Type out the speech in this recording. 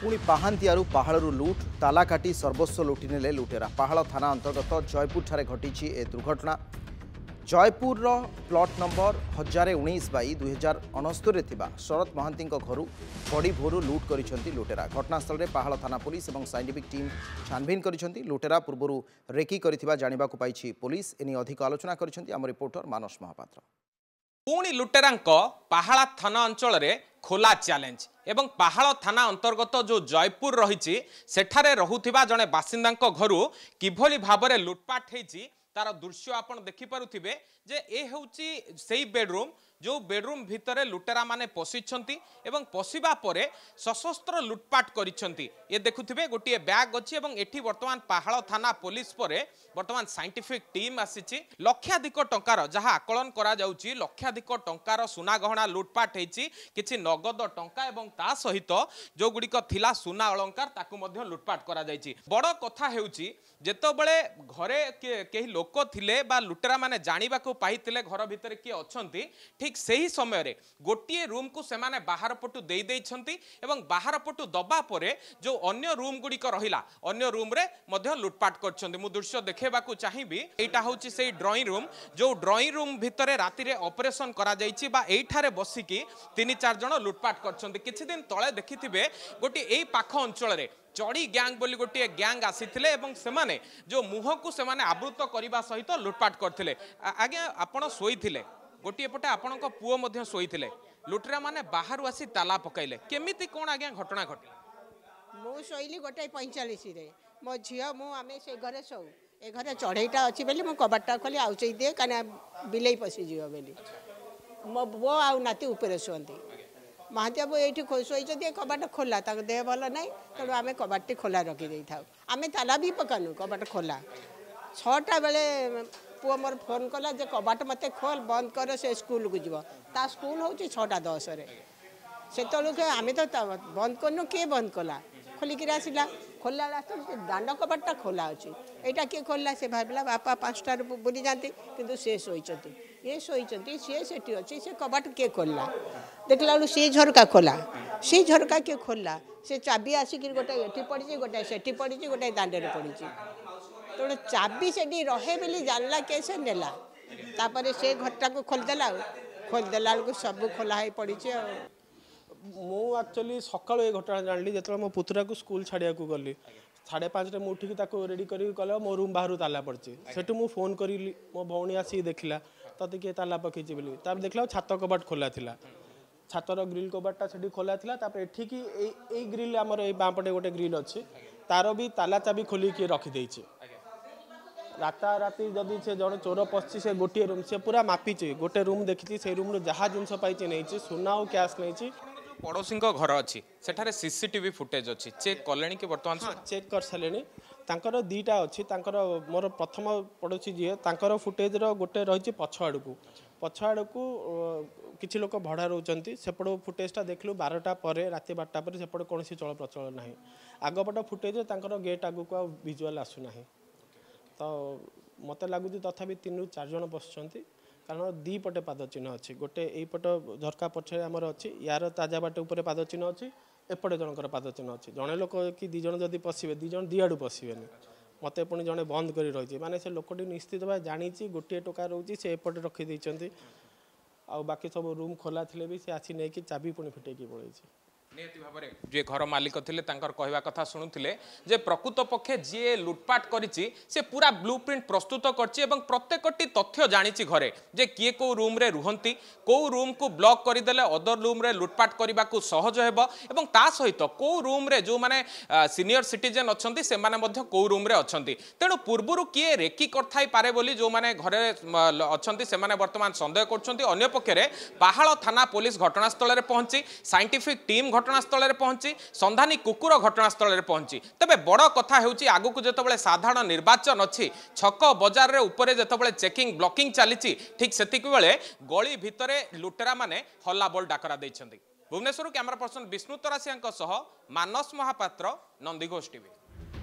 ପୁଣି ପାହାନ୍ତିଆରୁ ପାହାଳରୁ ଲୁଟ୍ ତାଲାକାଟି କାଟି ସର୍ବସ୍ୱ ଲୁଟି ନେଲେ ଲୁଟେରା ପାହାଳ ଥାନା ଅନ୍ତର୍ଗତ ଜୟପୁରଠାରେ ଘଟିଛି ଏ ଦୁର୍ଘଟଣା ଜୟପୁରର ପ୍ଲଟ୍ ନମ୍ବର ହଜାର ଉଣେଇଶ ବାଇ ଦୁଇହଜାର ଅଣସ୍ତରୀରେ ଥିବା ଶରତ ମହାନ୍ତିଙ୍କ ଘରୁ ବଡ଼ି ଭୋରୁ ଲୁଟ୍ କରିଛନ୍ତି ଲୁଟେରା ଘଟଣାସ୍ଥଳରେ ପାହାଳ ଥାନା ପୋଲିସ ଏବଂ ସାଇଣ୍ଟିଫିକ୍ ଟିମ୍ ଛାନ୍ଭିନ୍ କରିଛନ୍ତି ଲୁଟେରା ପୂର୍ବରୁ ରେକି କରିଥିବା ଜାଣିବାକୁ ପାଇଛି ପୋଲିସ ଏନେଇ ଅଧିକ ଆଲୋଚନା କରିଛନ୍ତି ଆମ ରିପୋର୍ଟର ମାନସ ମହାପାତ୍ର ପୁଣି ଲୁଟେରାଙ୍କ ପାହାଳା ଥାନା ଅଞ୍ଚଳରେ ଖୋଲା ଚ୍ୟାଲେଞ୍ଜ ଏବଂ ପାହାଳ ଥାନା ଅନ୍ତର୍ଗତ ଯେଉଁ ଜୟପୁର ରହିଛି ସେଠାରେ ରହୁଥିବା ଜଣେ ବାସିନ୍ଦାଙ୍କ ଘରୁ କିଭଳି ଭାବରେ ଲୁଟ୍ପାଟ ହେଇଛି তার দৃশ্য আপনার দেখিপারে যে এ হচ্ছে সেই বেডরুম যে বেডরুম ভিতরে লুটেরা মানে পশিছেন এবং পশিবা পরে সশস্ত্র লুটপাট করেছেন এ দেখুবে গোটিয়ে ব্যাগ অছি এবং এটি বর্তমান পাহাড় থানা পুলিশ পরে বর্তমান সাইন্টিফিক টিম আসিছি লক্ষাধিক টঙ্কার যা আকলন করা যাচ্ছে লক্ষাধিক টঙ্কার সুনাগহনা লুটপাট হয়েছি কিছু নগদ টঙ্কা এবং তা সহিত যেগুড়ি লা সুনা অলঙ্কার তাকে লুটপাট করা যাই বড় কথা হচ্ছে যেতবে ঘরে কে লোক লোক লে বা লুটেরা মানে জাঁয়া পাইলে ঘর ভিতরে কি অনেক ঠিক সেই সময়ের গোটিয়ে রুমকু সে বাহার পটু দিয়েছেন এবং বাহার পটু দবা পরে যে অন্য রুম গুড়ি রহিলা অন্য রুম্রে লুটপাট করছেন মু দৃশ্য দেখাইবা চাহিবি এইটা হচ্ছে সেই ড্রইং রুম যে ড্রইং রুম ভিতরে রাতে অপরেসন করা যাই বা এইঠারে বসিকি তিন চারজন লুটপাট করছেন কিছুদিন তলে দেখিবে গোটি এই পাখ অঞ্চলের ଚଢ଼ି ଗ୍ୟାଙ୍ଗ ବୋଲି ଗୋଟିଏ ଗ୍ୟାଙ୍ଗ ଆସିଥିଲେ ଏବଂ ସେମାନେ ଯେଉଁ ମୁହଁକୁ ସେମାନେ ଆବୃତ କରିବା ସହିତ ଲୁଟପାଟ କରିଥିଲେ ଆଜ୍ଞା ଆପଣ ଶୋଇଥିଲେ ଗୋଟିଏ ପଟେ ଆପଣଙ୍କ ପୁଅ ମଧ୍ୟ ଶୋଇଥିଲେ ଲୁଟେରାମାନେ ବାହାରୁ ଆସି ତାଲା ପକାଇଲେ କେମିତି କ'ଣ ଆଜ୍ଞା ଘଟଣା ଘଟିଲା ମୁଁ ଶୋଇଲି ଗୋଟେ ପଇଁଚାଳିଶରେ ମୋ ଝିଅ ମୁଁ ଆମେ ସେ ଘରେ ଶୋଉ ଏ ଘରେ ଚଢ଼େଇଟା ଅଛି ବୋଲି ମୁଁ କବାଟଟା ଖୋଲି ଆଉଚେଇ ଦିଏ କାହିଁକି ବିଲେଇ ପଶିଯିବ ବୋଲି ମୋ ବୋ ଆଉ ନାତି ଉପରେ ଶୁଅନ୍ତି ମହାନ୍ତି ଏଇଠି ଶୋଇଛନ୍ତି ଏ କବାଟ ଖୋଲା ତାଙ୍କ ଦେହ ଭଲ ନାହିଁ ତେଣୁ ଆମେ କବାଟଟି ଖୋଲା ରଖିଦେଇଥାଉ ଆମେ ତାଲା ବି ପକାନୁ କବାଟ ଖୋଲା ଛଅଟା ବେଳେ ପୁଅ ମୋର ଫୋନ୍ କଲା ଯେ କବାଟ ମୋତେ ଖୋଲ ବନ୍ଦ କର ସେ ସ୍କୁଲକୁ ଯିବ ତା ସ୍କୁଲ ହେଉଛି ଛଅଟା ଦଶରେ ସେତେବେଳକୁ ଆମେ ତ ବନ୍ଦ କରିନୁ କିଏ ବନ୍ଦ କଲା ଖୋଲିକିରି ଆସିଲା ଖୋଲିଲା ବେଳେ ଆସିଲା ସେ ଦାଣ୍ଡ କବାଟଟା ଖୋଲା ଅଛି ଏଇଟା କିଏ ଖୋଲିଲା ସେ ଭାବିଲା ବାପା ପାଞ୍ଚଟାରୁ ବୁଲି ଯାଆନ୍ତି କିନ୍ତୁ ସେ ଶୋଇଛନ୍ତି ଏ ଶୋଇଛନ୍ତି ସିଏ ସେଠି ଅଛି ସେ କବାଟ କିଏ ଖୋଲିଲା ଦେଖିଲା ବେଳକୁ ସେ ଝରକା ଖୋଲା ସେ ଝରକା କିଏ ଖୋଲିଲା ସେ ଚାବି ଆସିକିରି ଗୋଟାଏ ଏଠି ପଡ଼ିଛି ଗୋଟାଏ ସେଠି ପଡ଼ିଛି ଗୋଟାଏ ଦାଣ୍ଡରେ ପଡ଼ିଛି ତେଣୁ ଚାବି ସେଠି ରହେ ବୋଲି ଜାଣିଲା କିଏ ସେ ନେଲା ତାପରେ ସେ ଘରଟାକୁ ଖୋଲିଦେଲା ଆଉ ଖୋଲିଦେଲା ବେଳକୁ ସବୁ ଖୋଲା ହେଇ ପଡ଼ିଛି ଆଉ ମୁଁ ଆକ୍ଚୁଆଲି ସକାଳୁ ଏ ଘଟଣା ଜାଣିଲି ଯେତେବେଳେ ମୋ ପୁତୁରାକୁ ସ୍କୁଲ ଛାଡ଼ିବାକୁ ଗଲି ସାଢ଼େ ପାଞ୍ଚଟା ମୁଁ ଉଠିକି ତାକୁ ରେଡ଼ି କରିକି ଗଲେ ମୋ ରୁମ୍ ବାହାରୁ ତାଲା ପଡ଼ିଛି ସେଠୁ ମୁଁ ଫୋନ୍ କରିଲି ମୋ ଭଉଣୀ ଆସିକି ଦେଖିଲା ତତେ କିଏ ତାଲା ପକେଇଛି ବୋଲି ତାପରେ ଦେଖିଲା ଛାତ କବାଟ ଖୋଲା ଥିଲା ଛାତର ଗ୍ରିଲ୍ କବାଟଟା ସେଠି ଖୋଲା ଥିଲା ତାପରେ ଏଠିକି ଏଇ ଏଇ ଗ୍ରିଲ୍ ଆମର ଏଇ ବାମପଟେ ଗୋଟେ ଗ୍ରିଲ୍ ଅଛି ତାର ବି ତାଲା ଚାବି ଖୋଲିକି କିଏ ରଖିଦେଇଛି ରାତାରାତି ଯଦି ସେ ଜଣେ ଚୋର ପଶିଛି ସେ ଗୋଟିଏ ରୁମ୍ ସେ ପୁରା ମାପିଛି ଗୋଟେ ରୁମ୍ ଦେଖିଛି ସେଇ ରୁମ୍ରୁ ଯାହା ଜିନିଷ ପାଇଛି ନେଇଛି ସୁନା ଆଉ କ୍ୟାସ୍ ନେଇଛି ପଡ଼ୋଶୀଙ୍କ ଘର ଅଛି ସେଠାରେ ସିସିଟିଭି ଫୁଟେଜ୍ ଅଛି ଚେକ୍ କଲେଣି କି ବର୍ତ୍ତମାନ ଚେକ୍ କରିସାରିଲେଣି ତାଙ୍କର ଦୁଇଟା ଅଛି ତାଙ୍କର ମୋର ପ୍ରଥମ ପଡ଼ୋଶୀ ଯିଏ ତାଙ୍କର ଫୁଟେଜ୍ର ଗୋଟେ ରହିଛି ପଛ ଆଡ଼କୁ ପଛ ଆଡ଼କୁ କିଛି ଲୋକ ଭଡ଼ା ରହୁଛନ୍ତି ସେପଟ ଫୁଟେଜ୍ଟା ଦେଖିଲୁ ବାରଟା ପରେ ରାତି ବାରଟା ପରେ ସେପଟେ କୌଣସି ଚଳପ୍ରଚଳ ନାହିଁ ଆଗପଟ ଫୁଟେଜ୍ରେ ତାଙ୍କର ଗେଟ୍ ଆଗକୁ ଆଉ ଭିଜୁଆଲ୍ ଆସୁନାହିଁ ତ ମୋତେ ଲାଗୁଛି ତଥାପି ତିନିରୁ ଚାରି ଜଣ ବସିଛନ୍ତି କାରଣ ଦୁଇପଟେ ପାଦ ଚିହ୍ନ ଅଛି ଗୋଟେ ଏଇପଟ ଝରକା ପଛରେ ଆମର ଅଛି ୟାର ତାଜା ବାଟ ଉପରେ ପାଦ ଚିହ୍ନ ଅଛି ଏପଟେ ଜଣଙ୍କର ପାଦ ଚିହ୍ନ ଅଛି ଜଣେ ଲୋକ କି ଦୁଇ ଜଣ ଯଦି ପଶିବେ ଦୁଇ ଜଣ ଦୁଇ ଆଡ଼ୁ ପଶିବେନି ମୋତେ ପୁଣି ଜଣେ ବନ୍ଦ କରି ରହିଛି ମାନେ ସେ ଲୋକଟି ନିଶ୍ଚିତ ଭାବେ ଜାଣିଛି ଗୋଟିଏ ଟୋକା ରହୁଛି ସେ ଏପଟେ ରଖିଦେଇଛନ୍ତି ଆଉ ବାକି ସବୁ ରୁମ୍ ଖୋଲା ଥିଲେ ବି ସେ ଆସି ନେଇକି ଚାବି ପୁଣି ଫିଟେଇକି ପଳେଇଛି ନିହାତି ଭାବରେ ଯିଏ ଘର ମାଲିକ ଥିଲେ ତାଙ୍କର କହିବା କଥା ଶୁଣୁଥିଲେ ଯେ ପ୍ରକୃତ ପକ୍ଷେ ଯିଏ ଲୁଟପାଟ କରିଛି ସେ ପୁରା ବ୍ଲୁ ପ୍ରିଣ୍ଟ ପ୍ରସ୍ତୁତ କରିଛି ଏବଂ ପ୍ରତ୍ୟେକଟି ତଥ୍ୟ ଜାଣିଛି ଘରେ ଯେ କିଏ କେଉଁ ରୁମ୍ରେ ରୁହନ୍ତି କେଉଁ ରୁମ୍କୁ ବ୍ଲକ୍ କରିଦେଲେ ଅଦର ରୁମ୍ରେ ଲୁଟପାଟ କରିବାକୁ ସହଜ ହେବ ଏବଂ ତା ସହିତ କେଉଁ ରୁମ୍ରେ ଯେଉଁମାନେ ସିନିୟର ସିଟିଜେନ୍ ଅଛନ୍ତି ସେମାନେ ମଧ୍ୟ କେଉଁ ରୁମ୍ରେ ଅଛନ୍ତି ତେଣୁ ପୂର୍ବରୁ କିଏ ରେକି କରିଥାଇପାରେ ବୋଲି ଯେଉଁମାନେ ଘରେ ଅଛନ୍ତି ସେମାନେ ବର୍ତ୍ତମାନ ସନ୍ଦେହ କରୁଛନ୍ତି ଅନ୍ୟପକ୍ଷରେ ପାହାଳ ଥାନା ପୋଲିସ ଘଟଣାସ୍ଥଳରେ ପହଞ୍ଚି ସାଇଣ୍ଟିଫିକ୍ ଟିମ୍ ঘটনাস্থলের পৌঁছি সন্ধানী কুকুর ঘটনাস্থলের পৌঁছি তবে বড় কথা হচ্ছে আগুক যেতবে সাধারণ নির্বাচন অছি ছক বজারের উপরে যেতবে চেকিং ব্লকিং চালিছি ঠিক সেতিকবেলে গলি ভিতরে লুটেরা মানে হল্লাবোল ডাকরা দিয়েছেন Bhubaneswar camera person Bishnu Tarasia Manas Mahapatra Nandighosh TV